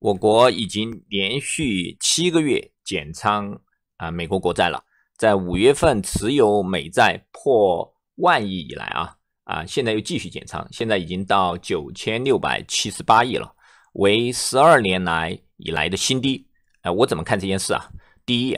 我国已经连续七个月减仓啊美国国债了，在五月份持有美债破万亿以来啊啊，现在又继续减仓，现在已经到九千六百七十八亿了，为十二年来以来的新低。哎，我怎么看这件事啊？第一，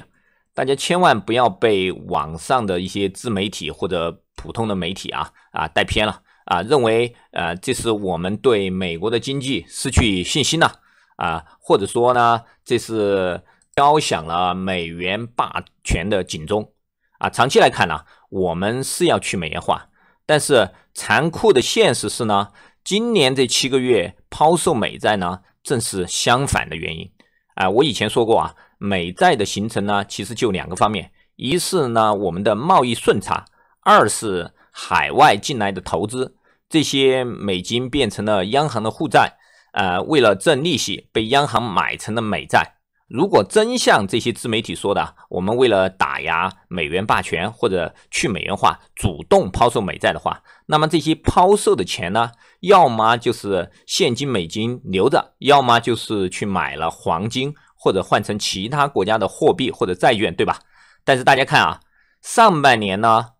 大家千万不要被网上的一些自媒体或者普通的媒体啊啊带偏了啊，认为呃这是我们对美国的经济失去信心了。啊，或者说呢，这是敲响了美元霸权的警钟啊！长期来看呢，我们是要去美元化，但是残酷的现实是呢，今年这七个月抛售美债呢，正是相反的原因。啊。我以前说过啊，美债的形成呢，其实就两个方面：一是呢，我们的贸易顺差；二是海外进来的投资，这些美金变成了央行的负债。呃，为了挣利息，被央行买成了美债。如果真像这些自媒体说的，我们为了打压美元霸权或者去美元化，主动抛售美债的话，那么这些抛售的钱呢，要么就是现金美金留着，要么就是去买了黄金或者换成其他国家的货币或者债券，对吧？但是大家看啊，上半年呢，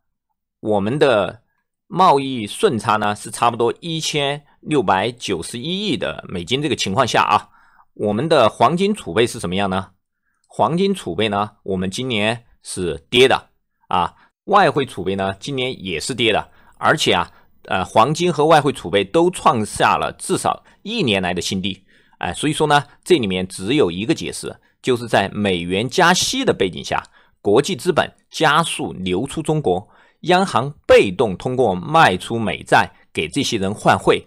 我们的贸易顺差呢是差不多一千。六百九十一亿的美金这个情况下啊，我们的黄金储备是什么样呢？黄金储备呢，我们今年是跌的啊，外汇储备呢今年也是跌的，而且啊，呃，黄金和外汇储备都创下了至少一年来的新低，哎，所以说呢，这里面只有一个解释，就是在美元加息的背景下，国际资本加速流出中国，央行被动通过卖出美债给这些人换汇。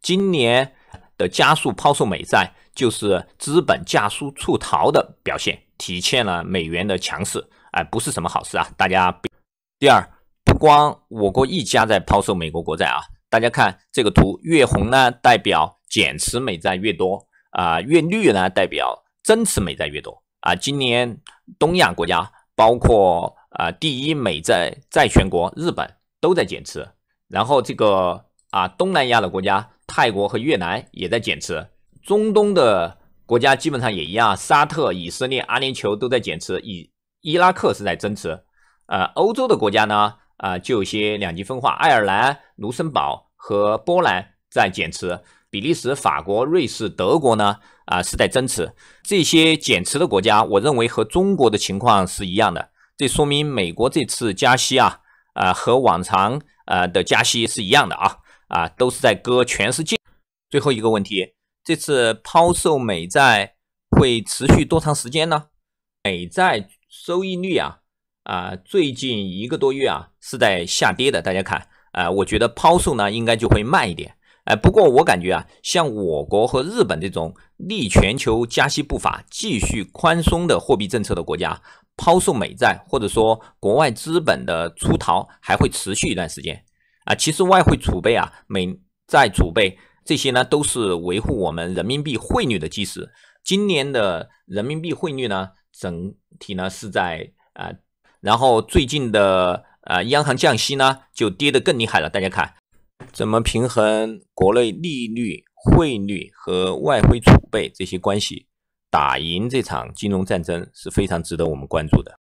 今年的加速抛售美债，就是资本加速出逃的表现，体现了美元的强势，哎，不是什么好事啊！大家。第二，不光我国一家在抛售美国国债啊，大家看这个图，越红呢代表减持美债越多啊，越绿呢代表增持美债越多啊。今年东亚国家，包括啊第一美债债权国日本都在减持，然后这个啊东南亚的国家。泰国和越南也在减持，中东的国家基本上也一样，沙特、以色列、阿联酋都在减持，以伊拉克是在增持。呃，欧洲的国家呢，啊，就有些两极分化，爱尔兰、卢森堡和波兰在减持，比利时、法国、瑞士、德国呢，啊，是在增持。这些减持的国家，我认为和中国的情况是一样的。这说明美国这次加息啊，啊，和往常啊的加息是一样的啊。啊，都是在割全世界。最后一个问题，这次抛售美债会持续多长时间呢？美债收益率啊，啊，最近一个多月啊是在下跌的。大家看，啊，我觉得抛售呢应该就会慢一点。哎，不过我感觉啊，像我国和日本这种逆全球加息步伐、继续宽松的货币政策的国家，抛售美债或者说国外资本的出逃还会持续一段时间。啊，其实外汇储备啊，美债储备这些呢，都是维护我们人民币汇率的基石。今年的人民币汇率呢，整体呢是在啊，然后最近的呃央行降息呢，就跌得更厉害了。大家看，怎么平衡国内利率、汇率和外汇储备这些关系，打赢这场金融战争是非常值得我们关注的。